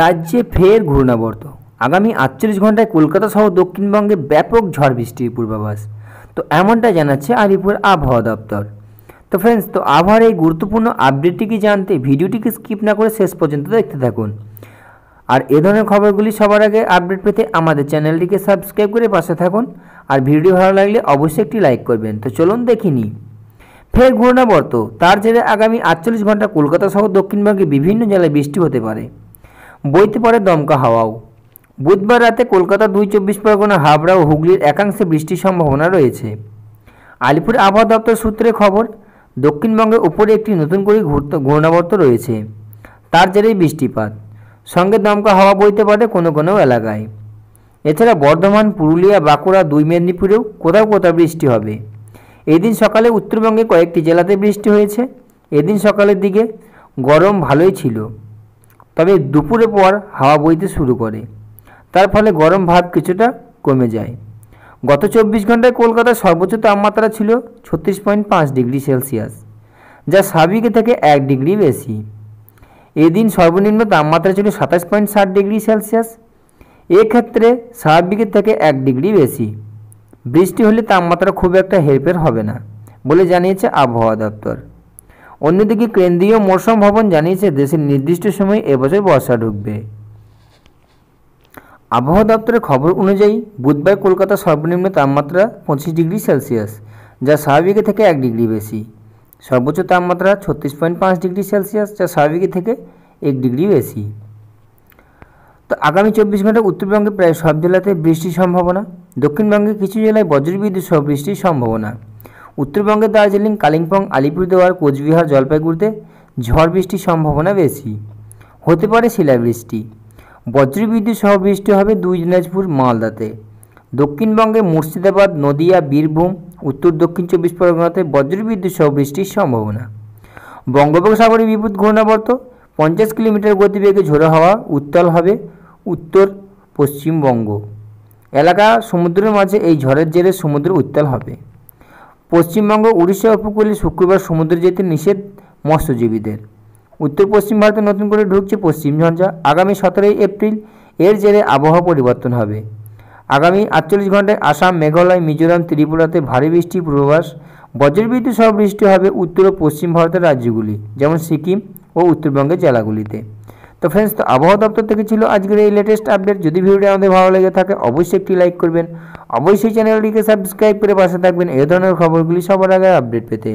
রাজ্যে ফের ঘূর্ণাবর্ত আগামী আটচল্লিশ ঘন্টায় কলকাতা সহ দক্ষিণবঙ্গে ব্যাপক ঝড় বৃষ্টির পূর্বাভাস তো এমনটা জানাচ্ছে আলিপুর আবহাওয়া দপ্তর তো ফ্রেন্ডস তো আবহাওয়ার এই গুরুত্বপূর্ণ আপডেটটিকে জানতে ভিডিওটিকে স্কিপ না করে শেষ পর্যন্ত দেখতে থাকুন আর এ ধরনের খবরগুলি সবার আগে আপডেট পেতে আমাদের চ্যানেলটিকে সাবস্ক্রাইব করে পাশে থাকুন আর ভিডিও ভালো লাগলে অবশ্যই একটি লাইক করবেন তো চলুন দেখিনি ফের ঘূর্ণাবর্ত তার জেরে আগামী আটচল্লিশ ঘন্টা কলকাতা সহ দক্ষিণবঙ্গে বিভিন্ন জেলায় বৃষ্টি হতে পারে বইতে পারে দমকা হাওয়াও বুধবার রাতে কলকাতা দুই চব্বিশ পরগনা হাবড়া ও হুগলির একাংশে বৃষ্টির সম্ভাবনা রয়েছে আলিপুর আবহাওয়া দপ্তর সূত্রে খবর দক্ষিণবঙ্গের উপরে একটি নতুন করে ঘূর্ণাবর্ত রয়েছে তার জেরেই বৃষ্টিপাত সঙ্গে দমকা হাওয়া বইতে পারে কোনো কোনো এলাকায় এছাড়া বর্ধমান পুরুলিয়া বাঁকুড়া দুই মেদিনীপুরেও কোথাও কোথাও বৃষ্টি হবে এদিন সকালে উত্তরবঙ্গে কয়েকটি জেলাতে বৃষ্টি হয়েছে এদিন সকালের দিকে গরম ভালোই ছিল তবে দুপুরে পর হাওয়া বইতে শুরু করে তার ফলে গরম ভাব কিছুটা কমে যায় গত চব্বিশ ঘন্টায় কলকাতার সর্বোচ্চ তাপমাত্রা ছিল ছত্রিশ পয়েন্ট পাঁচ ডিগ্রি সেলসিয়াস যা স্বাভাবিকের থেকে এক ডিগ্রি বেশি এদিন সর্বনিম্ন তাপমাত্রা ছিল সাতাশ পয়েন্ট ষাট ডিগ্রি সেলসিয়াস এক্ষেত্রে স্বাভাবিকের থেকে এক ডিগ্রি বেশি বৃষ্টি হলে তাপমাত্রা খুব একটা হেরফের হবে না বলে জানিয়েছে আবহাওয়া দপ্তর অন্যদিকে কেন্দ্রীয় মৌসুম ভবন জানিয়েছে দেশের নির্দিষ্ট সময়ে এবছর বর্ষা ঢুকবে আবহাওয়া দপ্তরের খবর অনুযায়ী বুধবার কলকাতা সর্বনিম্ন তাপমাত্রা পঁচিশ ডিগ্রি সেলসিয়াস যা স্বাভাবিকের থেকে এক ডিগ্রি বেশি সর্বোচ্চ তাপমাত্রা ছত্রিশ পয়েন্ট পাঁচ ডিগ্রি সেলসিয়াস যা স্বাভাবিকের থেকে এক ডিগ্রি বেশি তো আগামী চব্বিশ ঘন্টা উত্তরবঙ্গে প্রায় সব জেলাতে বৃষ্টির সম্ভাবনা দক্ষিণবঙ্গে কিছু জেলায় বজ্রবিদ্যুৎ সহ বৃষ্টির সম্ভাবনা উত্তরবঙ্গের দার্জিলিং কালিম্পং আলিপুরদুয়ার কোচবিহার জলপাইগুড়িতে ঝড় বৃষ্টির সম্ভাবনা বেশি হতে পারে শিলাবৃষ্টি বজ্রবিদ্যুৎ সহ বৃষ্টি হবে দুই দিনাজপুর মালদাতে দক্ষিণবঙ্গে মুর্শিদাবাদ নদিয়া বীরভূম উত্তর দক্ষিণ চব্বিশ পরগনাতে বজ্রবিদ্যুৎ সহ বৃষ্টির সম্ভাবনা বঙ্গোপসাগরে বিদ্যুৎ ঘূর্ণাবর্ত পঞ্চাশ কিলোমিটার গতিবেগে ঝোড়ো হাওয়া উত্তাল হবে উত্তর পশ্চিমবঙ্গ এলাকা সমুদ্রের মাঝে এই ঝড়ের জেরে সমুদ্র উত্তাল হবে পশ্চিমবঙ্গ উড়িষ্যা উপকূলে শুক্রবার সমুদ্রে যেতে নিষেধ মৎস্যজীবীদের উত্তর পশ্চিম ভারতে নতুন করে ঢুকছে পশ্চিম ঝঞ্ঝা আগামী সতেরোই এপ্রিল এর জেরে আবহাওয়া পরিবর্তন হবে আগামী আটচল্লিশ ঘন্টায় আসাম মেঘালয় মিজোরাম ত্রিপুরাতে ভারী বৃষ্টি পূর্বাভাস বজ্রবিদ্যুৎ সহ বৃষ্টি হবে উত্তর ও পশ্চিম ভারতের রাজ্যগুলি যেমন সিকিম ও উত্তরবঙ্গের জেলাগুলিতে তো ফ্রেন্ডস তো আবহাওয়া দপ্তর থেকে ছিল আজকের এই লেটেস্ট আপডেট যদি ভিডিওটি আমাদের ভালো লেগে থাকে অবশ্যই একটি লাইক করবেন অবশ্যই চ্যানেলটিকে সাবস্ক্রাইব করে পাশে থাকবেন এ ধরনের খবরগুলি সবার আগে আপডেট পেতে